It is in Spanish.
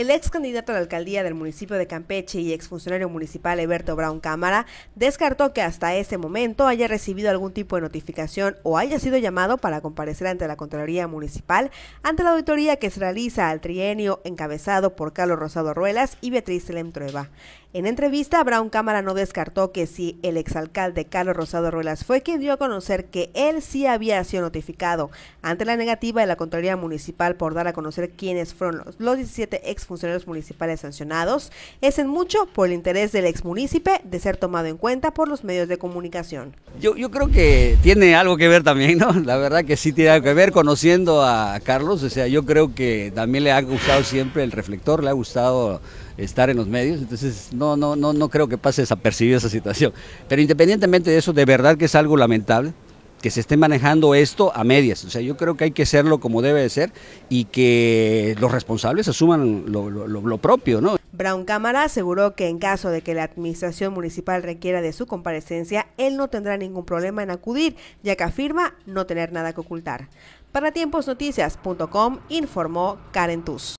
El ex candidato a la alcaldía del municipio de Campeche y ex funcionario municipal Eberto Brown Cámara descartó que hasta ese momento haya recibido algún tipo de notificación o haya sido llamado para comparecer ante la Contraloría Municipal ante la auditoría que se realiza al trienio encabezado por Carlos Rosado Ruelas y Beatriz Lemtrueva. En entrevista, Brown Cámara no descartó que si el alcalde Carlos Rosado Ruelas fue quien dio a conocer que él sí había sido notificado ante la negativa de la Contraloría Municipal por dar a conocer quiénes fueron los 17 ex funcionarios municipales sancionados es en mucho por el interés del exmunícipe de ser tomado en cuenta por los medios de comunicación. Yo, yo creo que tiene algo que ver también, ¿no? La verdad que sí tiene algo que ver, conociendo a Carlos, o sea, yo creo que también le ha gustado siempre el reflector, le ha gustado estar en los medios, entonces no, no, no, no creo que pase desapercibida esa situación. Pero independientemente de eso, de verdad que es algo lamentable que se esté manejando esto a medias. O sea, yo creo que hay que hacerlo como debe de ser y que los responsables asuman lo, propio, ¿no? Brown Cámara aseguró que en caso de que la administración municipal requiera de su comparecencia, él no tendrá ningún problema en acudir, ya que afirma no tener nada que ocultar. Para tiemposnoticias.com informó Karen Tuz.